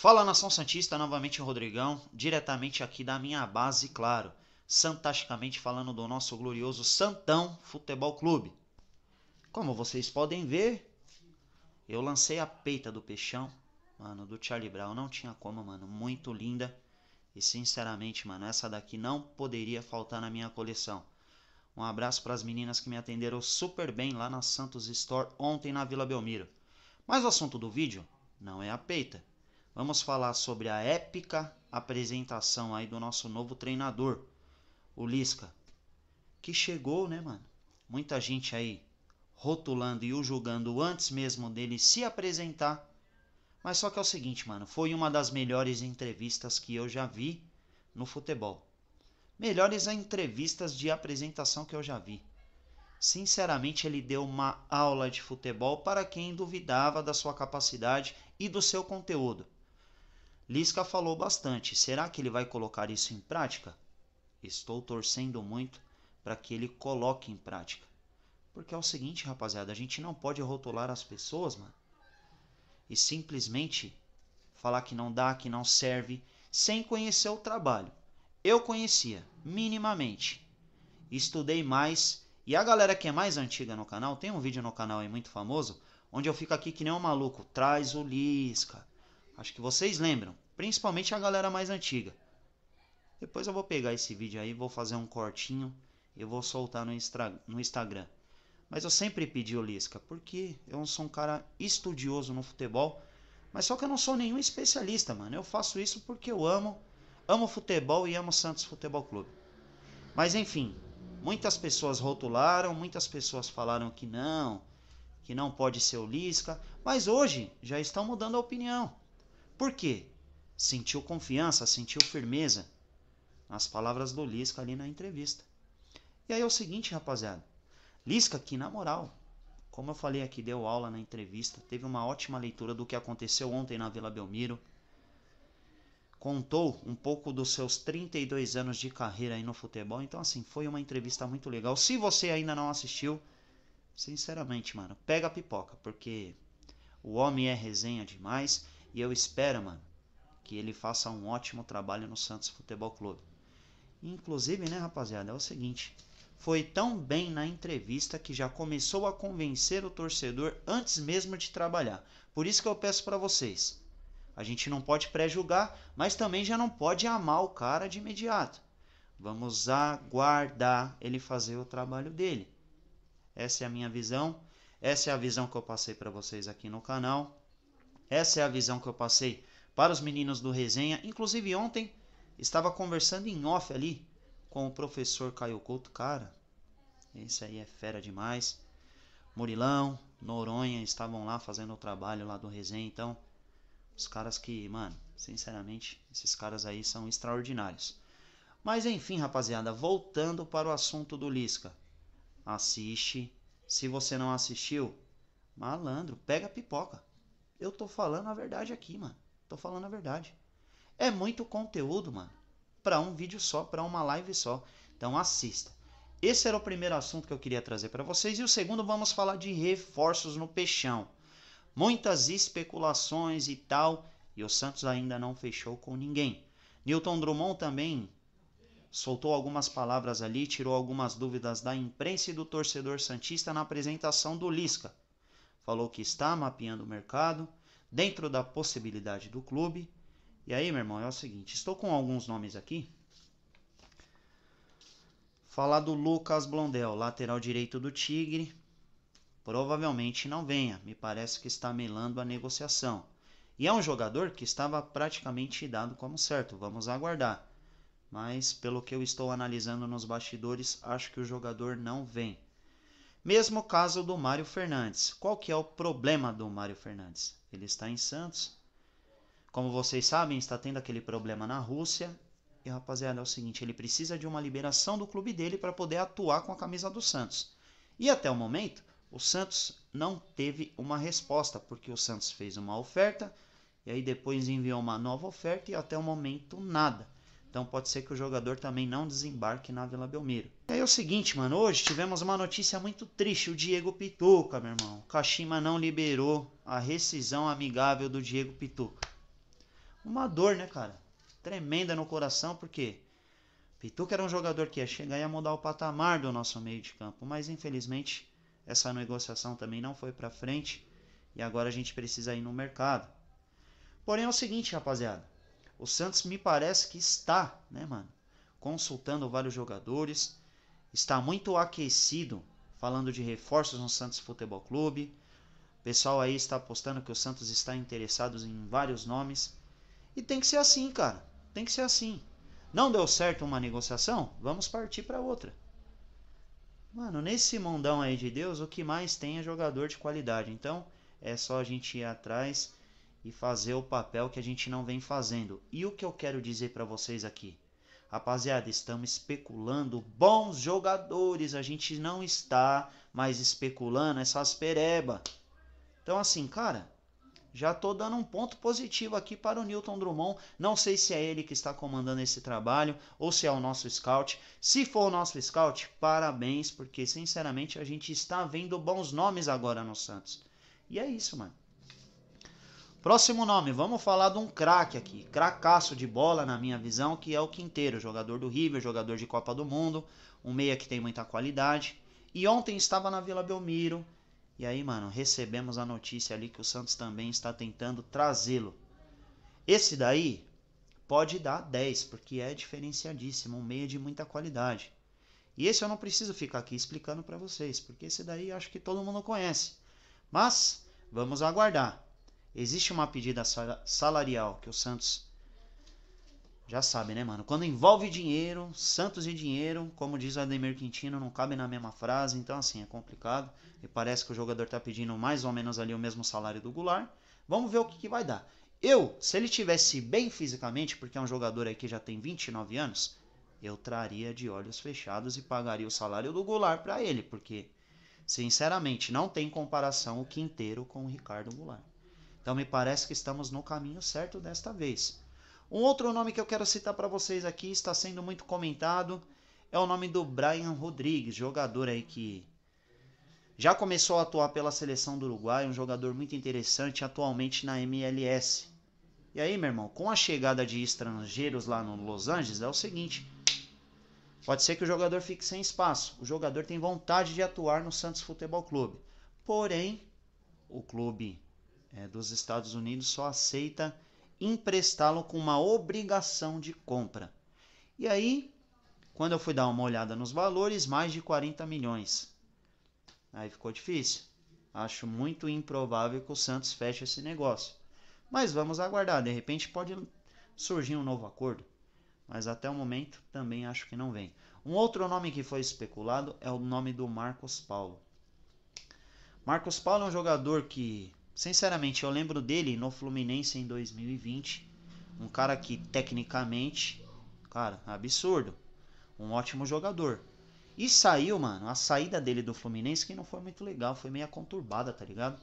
Fala Nação Santista, novamente Rodrigão, diretamente aqui da minha base, claro, santasticamente falando do nosso glorioso Santão Futebol Clube. Como vocês podem ver, eu lancei a peita do peixão, mano, do Charlie Brown. Não tinha como, mano. Muito linda. E sinceramente, mano, essa daqui não poderia faltar na minha coleção. Um abraço para as meninas que me atenderam super bem lá na Santos Store ontem na Vila Belmiro. Mas o assunto do vídeo não é a peita. Vamos falar sobre a épica apresentação aí do nosso novo treinador, o Lisca, que chegou, né, mano? Muita gente aí rotulando e o julgando antes mesmo dele se apresentar. Mas só que é o seguinte, mano, foi uma das melhores entrevistas que eu já vi no futebol. Melhores entrevistas de apresentação que eu já vi. Sinceramente, ele deu uma aula de futebol para quem duvidava da sua capacidade e do seu conteúdo. Lisca falou bastante. Será que ele vai colocar isso em prática? Estou torcendo muito para que ele coloque em prática. Porque é o seguinte, rapaziada, a gente não pode rotular as pessoas, mano, e simplesmente falar que não dá, que não serve, sem conhecer o trabalho. Eu conhecia, minimamente. Estudei mais. E a galera que é mais antiga no canal, tem um vídeo no canal aí muito famoso, onde eu fico aqui que nem um maluco, traz o Lisca. Acho que vocês lembram, principalmente a galera mais antiga. Depois eu vou pegar esse vídeo aí, vou fazer um cortinho e vou soltar no, no Instagram. Mas eu sempre pedi o Lisca, porque eu sou um cara estudioso no futebol. Mas só que eu não sou nenhum especialista, mano. Eu faço isso porque eu amo, amo futebol e amo Santos Futebol Clube. Mas enfim, muitas pessoas rotularam, muitas pessoas falaram que não, que não pode ser o Lisca, mas hoje já estão mudando a opinião. Por quê? Sentiu confiança, sentiu firmeza nas palavras do Lisca ali na entrevista. E aí é o seguinte, rapaziada, Lisca, que na moral, como eu falei aqui, deu aula na entrevista, teve uma ótima leitura do que aconteceu ontem na Vila Belmiro. Contou um pouco dos seus 32 anos de carreira aí no futebol. Então, assim, foi uma entrevista muito legal. Se você ainda não assistiu, sinceramente, mano, pega a pipoca, porque o homem é resenha demais. E eu espero, mano, que ele faça um ótimo trabalho no Santos Futebol Clube. Inclusive, né, rapaziada, é o seguinte foi tão bem na entrevista que já começou a convencer o torcedor antes mesmo de trabalhar. Por isso que eu peço para vocês. A gente não pode pré-julgar, mas também já não pode amar o cara de imediato. Vamos aguardar ele fazer o trabalho dele. Essa é a minha visão, essa é a visão que eu passei para vocês aqui no canal. Essa é a visão que eu passei para os meninos do Resenha. Inclusive ontem estava conversando em off ali com o professor Caio Couto. Cara, esse aí é fera demais. Murilão, Noronha estavam lá fazendo o trabalho lá do resenha. Então, os caras que, mano, sinceramente, esses caras aí são extraordinários. Mas enfim, rapaziada, voltando para o assunto do Lisca. Assiste. Se você não assistiu, malandro, pega a pipoca. Eu tô falando a verdade aqui, mano. Tô falando a verdade. É muito conteúdo, mano para um vídeo só, para uma live só. Então assista. Esse era o primeiro assunto que eu queria trazer para vocês. E o segundo, vamos falar de reforços no peixão. Muitas especulações e tal, e o Santos ainda não fechou com ninguém. Newton Drummond também soltou algumas palavras ali, tirou algumas dúvidas da imprensa e do torcedor Santista na apresentação do Lisca. Falou que está mapeando o mercado, dentro da possibilidade do clube, e aí, meu irmão, é o seguinte, estou com alguns nomes aqui. Falar do Lucas Blondel, lateral direito do Tigre, provavelmente não venha, me parece que está melando a negociação. E é um jogador que estava praticamente dado como certo, vamos aguardar. Mas pelo que eu estou analisando nos bastidores, acho que o jogador não vem. Mesmo caso do Mário Fernandes. Qual que é o problema do Mário Fernandes? Ele está em Santos, como vocês sabem, está tendo aquele problema na Rússia. E rapaziada, é o seguinte: ele precisa de uma liberação do clube dele para poder atuar com a camisa do Santos. E até o momento, o Santos não teve uma resposta, porque o Santos fez uma oferta e aí depois enviou uma nova oferta e até o momento nada. Então pode ser que o jogador também não desembarque na Vila Belmiro. E aí é o seguinte, mano, hoje tivemos uma notícia muito triste, o Diego Pituca, meu irmão. O Kashima não liberou a rescisão amigável do Diego Pituca uma dor, né, cara? Tremenda no coração, porque Pituca era um jogador que ia chegar e ia mudar o patamar do nosso meio de campo, mas infelizmente essa negociação também não foi para frente e agora a gente precisa ir no mercado. Porém é o seguinte, rapaziada, o Santos me parece que está, né, mano, consultando vários jogadores, está muito aquecido falando de reforços no Santos Futebol Clube. O pessoal aí está apostando que o Santos está interessado em vários nomes. E tem que ser assim, cara. Tem que ser assim. Não deu certo uma negociação? Vamos partir para outra. Mano, nesse mundão aí de Deus, o que mais tem é jogador de qualidade. Então, é só a gente ir atrás e fazer o papel que a gente não vem fazendo. E o que eu quero dizer para vocês aqui? Rapaziada, estamos especulando bons jogadores. A gente não está mais especulando essas pereba. Então, assim, cara, já estou dando um ponto positivo aqui para o Newton Drummond. Não sei se é ele que está comandando esse trabalho ou se é o nosso scout. Se for o nosso scout, parabéns, porque sinceramente a gente está vendo bons nomes agora no Santos. E é isso, mano. Próximo nome, vamos falar de um craque aqui, cracaço de bola na minha visão, que é o Quinteiro, jogador do River, jogador de Copa do Mundo, um meia que tem muita qualidade. E ontem estava na Vila Belmiro, e aí, mano, recebemos a notícia ali que o Santos também está tentando trazê-lo. Esse daí pode dar 10, porque é diferenciadíssimo, um meia de muita qualidade. E esse eu não preciso ficar aqui explicando para vocês, porque esse daí acho que todo mundo conhece. Mas vamos aguardar. Existe uma pedida salarial que o Santos já sabe, né, mano? Quando envolve dinheiro, Santos e dinheiro, como diz o Ademir Quintino, não cabe na mesma frase, então assim, é complicado. E parece que o jogador tá pedindo mais ou menos ali o mesmo salário do Goulart. Vamos ver o que, que vai dar. Eu, se ele tivesse bem fisicamente, porque é um jogador aí que já tem 29 anos, eu traria de olhos fechados e pagaria o salário do Goulart para ele, porque sinceramente não tem comparação o Quinteiro com o Ricardo Goulart. Então me parece que estamos no caminho certo desta vez. Um outro nome que eu quero citar para vocês aqui está sendo muito comentado é o nome do Brian Rodrigues, jogador aí que já começou a atuar pela seleção do Uruguai, um jogador muito interessante atualmente na MLS. E aí, meu irmão, com a chegada de estrangeiros lá no Los Angeles, é o seguinte: pode ser que o jogador fique sem espaço. O jogador tem vontade de atuar no Santos Futebol Clube. Porém, o clube é, dos Estados Unidos só aceita emprestá-lo com uma obrigação de compra. E aí, quando eu fui dar uma olhada nos valores, mais de 40 milhões. Aí ficou difícil. Acho muito improvável que o Santos feche esse negócio. Mas vamos aguardar, de repente pode surgir um novo acordo. Mas até o momento também acho que não vem. Um outro nome que foi especulado é o nome do Marcos Paulo. Marcos Paulo é um jogador que Sinceramente, eu lembro dele no Fluminense em 2020. Um cara que tecnicamente, cara, absurdo. Um ótimo jogador. E saiu, mano, a saída dele do Fluminense que não foi muito legal, foi meio conturbada, tá ligado?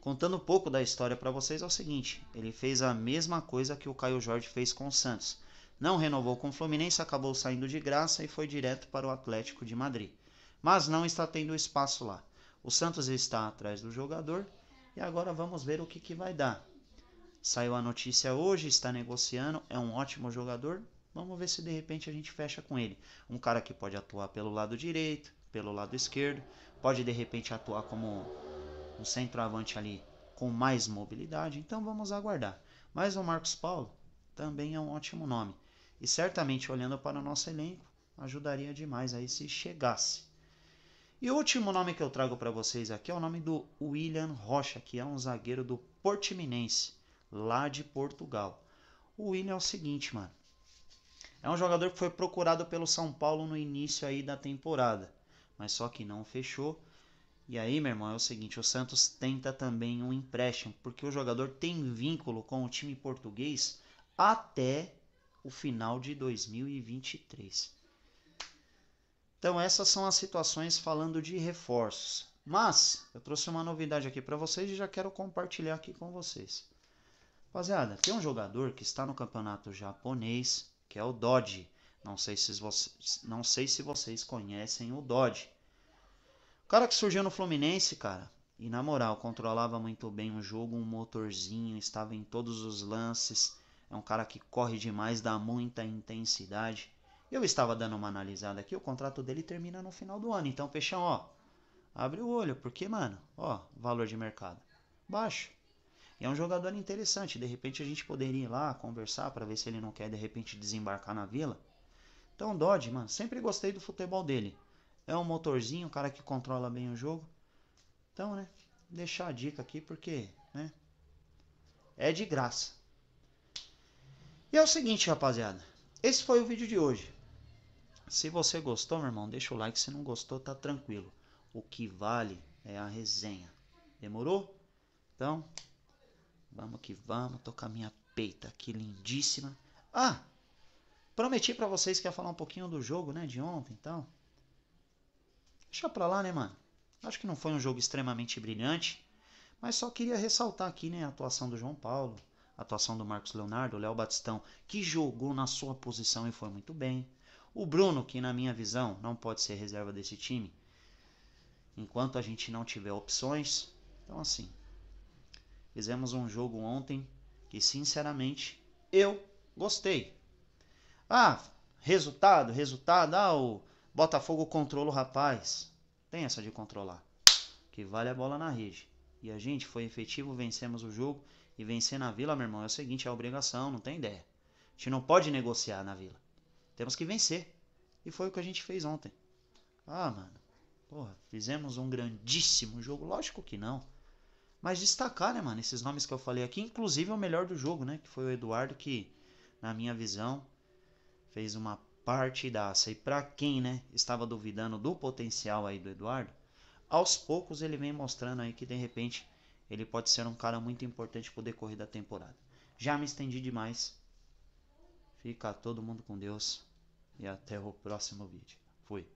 Contando um pouco da história para vocês é o seguinte, ele fez a mesma coisa que o Caio Jorge fez com o Santos. Não renovou com o Fluminense, acabou saindo de graça e foi direto para o Atlético de Madrid. Mas não está tendo espaço lá. O Santos está atrás do jogador e agora vamos ver o que, que vai dar. Saiu a notícia hoje, está negociando, é um ótimo jogador. Vamos ver se de repente a gente fecha com ele. Um cara que pode atuar pelo lado direito, pelo lado esquerdo, pode de repente atuar como um centroavante ali com mais mobilidade. Então vamos aguardar. Mas o Marcos Paulo também é um ótimo nome. E certamente olhando para o nosso elenco, ajudaria demais aí se chegasse. E o último nome que eu trago para vocês aqui é o nome do William Rocha, que é um zagueiro do Portiminense, lá de Portugal. O William é o seguinte, mano. É um jogador que foi procurado pelo São Paulo no início aí da temporada, mas só que não fechou. E aí, meu irmão, é o seguinte, o Santos tenta também um empréstimo, porque o jogador tem vínculo com o time português até o final de 2023. Então, essas são as situações falando de reforços. Mas, eu trouxe uma novidade aqui para vocês e já quero compartilhar aqui com vocês. Rapaziada, tem um jogador que está no campeonato japonês, que é o Dodge. Não sei se vocês, não sei se vocês conhecem o Dodge. O cara que surgiu no Fluminense, cara, e na moral, controlava muito bem o jogo, um motorzinho, estava em todos os lances. É um cara que corre demais, dá muita intensidade. Eu estava dando uma analisada aqui, o contrato dele termina no final do ano. Então, Peixão, ó, abre o olho, porque, mano, ó, valor de mercado baixo. E é um jogador interessante. De repente a gente poderia ir lá conversar para ver se ele não quer de repente desembarcar na vila. Então, Dodge, mano, sempre gostei do futebol dele. É um motorzinho, um cara que controla bem o jogo. Então, né, deixar a dica aqui porque, né, é de graça. E é o seguinte, rapaziada. Esse foi o vídeo de hoje. Se você gostou, meu irmão, deixa o like. Se não gostou, tá tranquilo. O que vale é a resenha. Demorou? Então, vamos que vamos. Tô com a minha peita aqui lindíssima. Ah! Prometi para vocês que ia falar um pouquinho do jogo, né, de ontem, então. Deixa pra lá, né, mano? Acho que não foi um jogo extremamente brilhante, mas só queria ressaltar aqui, né, a atuação do João Paulo, a atuação do Marcos Leonardo, o Léo Batistão, que jogou na sua posição e foi muito bem. O Bruno, que na minha visão não pode ser reserva desse time, enquanto a gente não tiver opções. Então, assim, fizemos um jogo ontem que, sinceramente, eu gostei. Ah, resultado, resultado. Ah, o Botafogo controla o rapaz. Tem essa de controlar. Que vale a bola na rede. E a gente foi efetivo, vencemos o jogo. E vencer na vila, meu irmão, é o seguinte: é obrigação, não tem ideia. A gente não pode negociar na vila. Temos que vencer. E foi o que a gente fez ontem. Ah, mano. Porra, fizemos um grandíssimo jogo. Lógico que não. Mas destacar, né, mano, esses nomes que eu falei aqui, inclusive o melhor do jogo, né? Que foi o Eduardo que, na minha visão, fez uma partidaça. E para quem, né, estava duvidando do potencial aí do Eduardo, aos poucos ele vem mostrando aí que de repente ele pode ser um cara muito importante pro decorrer da temporada. Já me estendi demais. Fica todo mundo com Deus e até o próximo vídeo. Fui.